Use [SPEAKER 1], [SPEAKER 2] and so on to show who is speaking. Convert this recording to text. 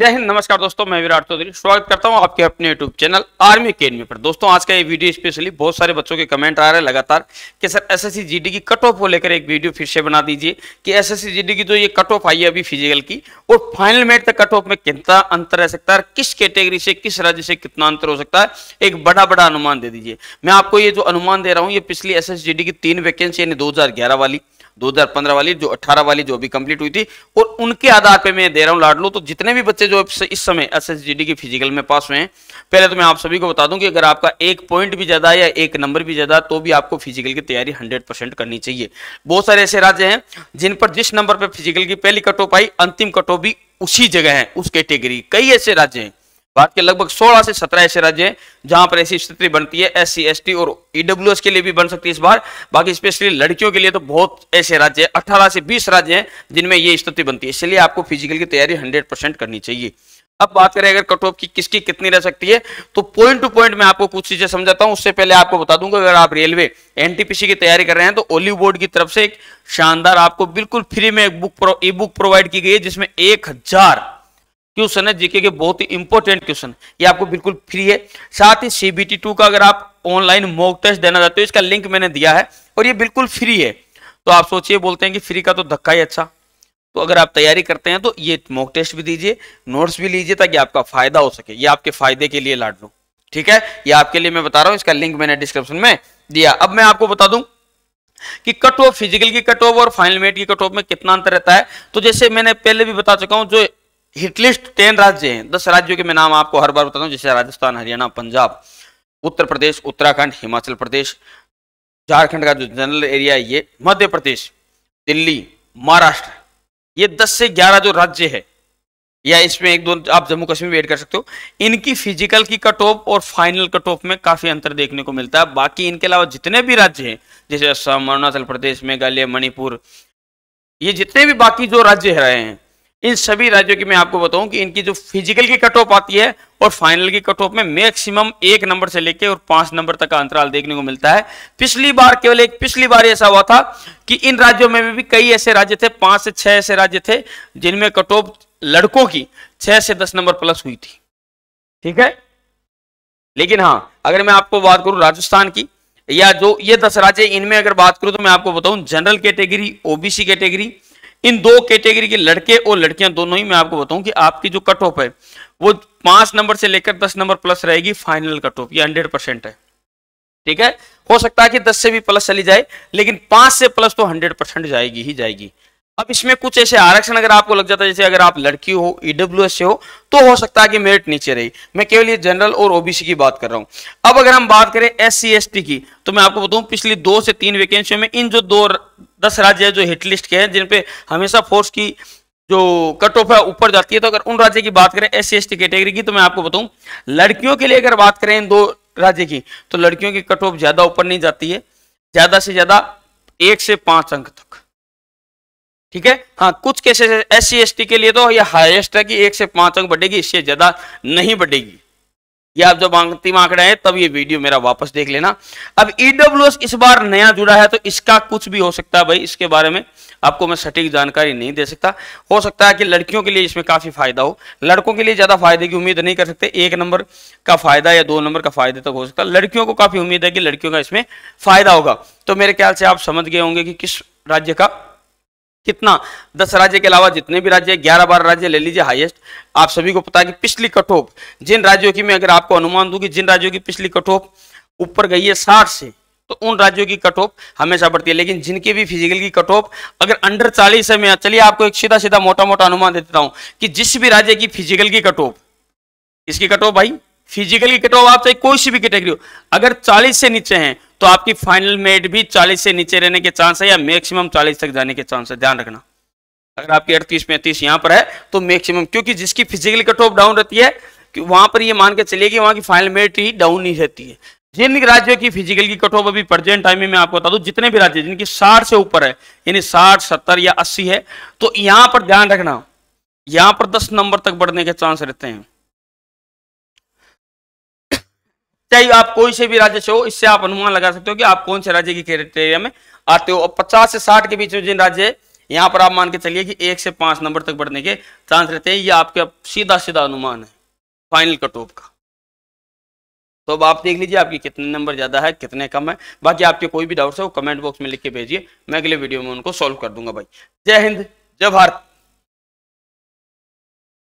[SPEAKER 1] जय हिंद नमस्कार दोस्तों मैं विराट चौधरी स्वागत करता हूं आपके अपने यूट्यूब चैनल आर्मी अकेडमी पर दोस्तों आज का ये वीडियो स्पेशली बहुत सारे बच्चों के कमेंट आ रहे हैं लगातार कि सर एसएससी जीडी की कट ऑफ को लेकर एक वीडियो फिर से बना दीजिए कि एसएससी जीडी की जो ये कट ऑफ आई है अभी फिजिकल की और फाइनल मेट तक कट ऑफ में कितना अंतर रह सकता है किस कैटेगरी से किस राज्य से कितना अंतर हो सकता है एक बड़ा बड़ा अनुमान दे दीजिए मैं आपको ये जो अनुमान दे रहा हूँ ये पिछली एस की तीन वैकेंसी यानी दो वाली 2015 वाली जो 18 वाली जो अभी कंप्लीट हुई थी और उनके आधार पे मैं दे रहा हूँ लाडलो तो जितने भी बच्चे जो इस समय एस डी की फिजिकल में पास हुए हैं पहले तो मैं आप सभी को बता दूं कि अगर आपका एक पॉइंट भी ज्यादा या एक नंबर भी ज्यादा तो भी आपको फिजिकल की तैयारी हंड्रेड करनी चाहिए बहुत सारे ऐसे राज्य हैं जिन पर जिस नंबर पर फिजिकल की पहली कटो पाई आई अंतिम कटो भी उसी जगह है उस कैटेगरी कई ऐसे राज्य हैं भारत के लगभग 16 से 17 ऐसे राज्य हैं जहां पर ऐसी स्थिति बनती है एस सी और ईडब्ल्यू e के लिए भी बन सकती है इस बार बाकी स्पेशली लड़कियों के लिए तो बहुत ऐसे राज्य हैं अठारह से बीस राज्य हैं जिनमें ये स्थिति बनती है इसलिए आपको फिजिकल की तैयारी हंड्रेड करनी चाहिए अब बात करें अगर कट ऑफ की किसकी कितनी रह सकती है तो पॉइंट टू पॉइंट मैं आपको कुछ चीजें समझाता हूं उससे पहले आपको बता दूंगा अगर आप रेलवे एनटीपीसी की तैयारी कर रहे हैं तो ओलिव बोर्ड की तरफ से एक शानदार आपको बिल्कुल फ्री में एक बुक ई बुक प्रोवाइड की गई है जिसमें एक हजार क्वेश्चन है जीके के बहुत ही इंपॉर्टेंट क्वेश्चन ये आपको बिल्कुल फ्री है साथ ही सीबीटी टू का अगर आप ऑनलाइन मॉक टेस्ट देना चाहते हो इसका लिंक मैंने दिया है और ये बिल्कुल फ्री है तो आप सोचिए बोलते हैं कि फ्री का तो धक्का ही अच्छा तो अगर आप तैयारी करते हैं तो ये मॉक टेस्ट भी दीजिए नोट्स भी लीजिए ताकि आपका फायदा हो सके ये आपके फायदे के लिए लाड लू ठीक है ये आपके लिए मैं बता रहा हूँ इसका लिंक मैंने डिस्क्रिप्शन में दिया अब मैं आपको बता दूं कि कट ऑफ फिजिकल की कट ऑफ और फाइनल मेट की कट ऑफ में कितना अंतर रहता है तो जैसे मैंने पहले भी बता चुका हूं जो हिटलिस्ट टेन राज्य हैं दस राज्यों के मैं नाम आपको हर बार बताता हूँ जैसे राजस्थान हरियाणा पंजाब उत्तर प्रदेश उत्तराखंड हिमाचल प्रदेश झारखंड का जो जनरल एरिया है ये मध्य प्रदेश दिल्ली महाराष्ट्र ये दस से ग्यारह जो राज्य है या इसमें एक दो आप जम्मू कश्मीर भी एड कर सकते हो इनकी फिजिकल की कट ऑफ और फाइनल कट ऑफ में काफी अंतर देखने को मिलता है बाकी इनके अलावा जितने भी राज्य हैं जैसे असम अरुणाचल प्रदेश मेघालय मणिपुर ये जितने भी बाकी जो राज्य रहे हैं इन सभी राज्यों की मैं आपको बताऊं कि इनकी जो फिजिकल की कट ऑफ आती है और फाइनल की कट ऑफ में मैक्सिमम एक नंबर से लेकर और पांच नंबर तक का अंतराल देखने को मिलता है पिछली बार केवल एक पिछली बार ऐसा हुआ था कि इन राज्यों में भी, भी कई ऐसे राज्य थे पांच से छह ऐसे राज्य थे जिनमें कट ऑफ लड़कों की छह से दस नंबर प्लस हुई थी ठीक है लेकिन हाँ अगर मैं आपको बात करूं राजस्थान की या जो ये दस राज्य इनमें अगर बात करूं तो मैं आपको बताऊं जनरल कैटेगरी ओबीसी कैटेगरी इन दो कैटेगरी के लड़के और लड़कियां दोनों ही मैं आपको बताऊं कि आपकी जो कट ऑफ है वो पांच नंबर से लेकर दस नंबर प्लस रहेगी फाइनल कट ऑफ ये हंड्रेड परसेंट है ठीक है हो सकता है कि दस से भी प्लस चली जाए लेकिन पांच से प्लस तो हंड्रेड परसेंट जाएगी ही जाएगी अब इसमें कुछ ऐसे आरक्षण अगर आपको लग जाता है जैसे अगर आप लड़की हो ईडब्ल्यू e से हो तो हो सकता है कि मेरिट नीचे रही मैं केवल ये जनरल और ओबीसी की बात कर रहा हूं अब अगर हम बात करें एस सी की तो मैं आपको बताऊं पिछली दो से तीन वैकेंसियों में इन जो दो दस राज्य है जो हिट लिस्ट के हैं जिनपे हमेशा फोर्स की जो कट ऑफ है ऊपर जाती है तो अगर उन राज्य की बात करें S C S T category की तो मैं आपको बताऊं लड़कियों के लिए अगर बात करें इन दो राज्य की तो लड़कियों की कट ऑफ ज्यादा ऊपर नहीं जाती है ज्यादा से ज्यादा एक से पांच अंक तक ठीक है हाँ कुछ cases S C S T के लिए तो यह हाईएस्ट है कि एक से पांच अंक बढ़ेगी इससे ज्यादा नहीं बढ़ेगी ये आप जब अंतिम आंकड़े हैं तब ये वीडियो मेरा वापस देख लेना अब ईडब्ल्यूएस e इस बार नया जुड़ा है तो इसका कुछ भी हो सकता है भाई इसके बारे में आपको मैं सटीक जानकारी नहीं दे सकता हो सकता है कि लड़कियों के लिए इसमें काफी फायदा हो लड़कों के लिए ज्यादा फायदे की उम्मीद नहीं कर सकते एक नंबर का फायदा या दो नंबर का फायदा तक हो सकता है लड़कियों को काफी उम्मीद है कि लड़कियों का इसमें फायदा होगा तो मेरे ख्याल से आप समझ गए होंगे कि किस राज्य का कितना दस राज्य के अलावा जितने भी राज्य ग्यारह बारह राज्य ले लीजिए हाईएस्ट आप सभी को पता है कि पिछली कट ऑफ जिन राज्यों की मैं अगर आपको अनुमान दूंगी जिन राज्यों की पिछली कट ऑफ ऊपर गई है साठ से तो उन राज्यों की कट ऑफ हमेशा बढ़ती है लेकिन जिनकी भी फिजिकल की कट ऑफ अगर अंडर चालीस है मैं चलिए आपको एक सीधा सीधा मोटा मोटा अनुमान दे देता हूं कि जिस भी राज्य की फिजिकल की कट ऑफ इसकी कट ऑफ भाई फिजिकल की कट ऑफ आप चाहे कोई सी भी कैटेगरी हो अगर चालीस से नीचे हैं तो आपकी फाइनल मेड भी 40 से नीचे रहने के चांस है या मैक्सिमम 40 तक जाने के चांस है ध्यान रखना अगर आपकी अड़तीस पैंतीस यहां पर है तो मैक्सिमम क्योंकि जिसकी फिजिकली कट ऑफ डाउन रहती है कि वहां पर ये मान के चलिए कि वहां की फाइनल मेरिट ही डाउन ही रहती है जिन राज्यों की फिजिकल की कट ऑफ अभी प्रेजेंट टाइम में मैं आपको बता दूं जितने भी राज्य जिनकी साठ से ऊपर है यानी साठ सत्तर या अस्सी है तो यहां पर ध्यान रखना यहां पर दस नंबर तक बढ़ने के चांस रहते हैं चाहे आप कोई से भी राज्य से हो इससे आप अनुमान लगा सकते हो कि आप कौन से राज्य की क्राइटेरिया में आते हो और पचास से साठ के बीच में जिन राज्य यहाँ पर आप मान के चलिए कि एक से पांच नंबर तक बढ़ने के चांस रहते हैं ये आपके सीधा सीधा अनुमान है फाइनल कट ऑफ का तो अब आप देख लीजिए आपके कितने नंबर ज़्यादा है कितने कम है बाकी आपके कोई भी डाउट है वो कमेंट बॉक्स में लिख के भेजिए मैं अगले वीडियो में उनको सॉल्व कर दूंगा भाई जय हिंद जय भारत